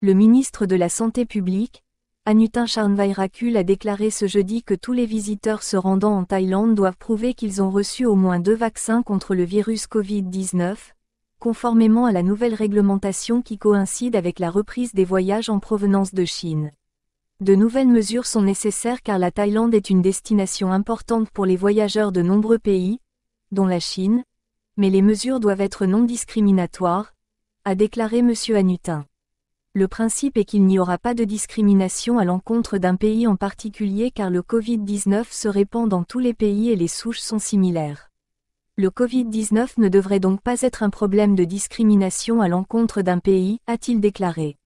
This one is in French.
Le ministre de la Santé publique, Anutin Charnvairakul a déclaré ce jeudi que tous les visiteurs se rendant en Thaïlande doivent prouver qu'ils ont reçu au moins deux vaccins contre le virus Covid-19, conformément à la nouvelle réglementation qui coïncide avec la reprise des voyages en provenance de Chine. De nouvelles mesures sont nécessaires car la Thaïlande est une destination importante pour les voyageurs de nombreux pays, dont la Chine, mais les mesures doivent être non discriminatoires, a déclaré M. Anutin. Le principe est qu'il n'y aura pas de discrimination à l'encontre d'un pays en particulier car le Covid-19 se répand dans tous les pays et les souches sont similaires. Le Covid-19 ne devrait donc pas être un problème de discrimination à l'encontre d'un pays, a-t-il déclaré.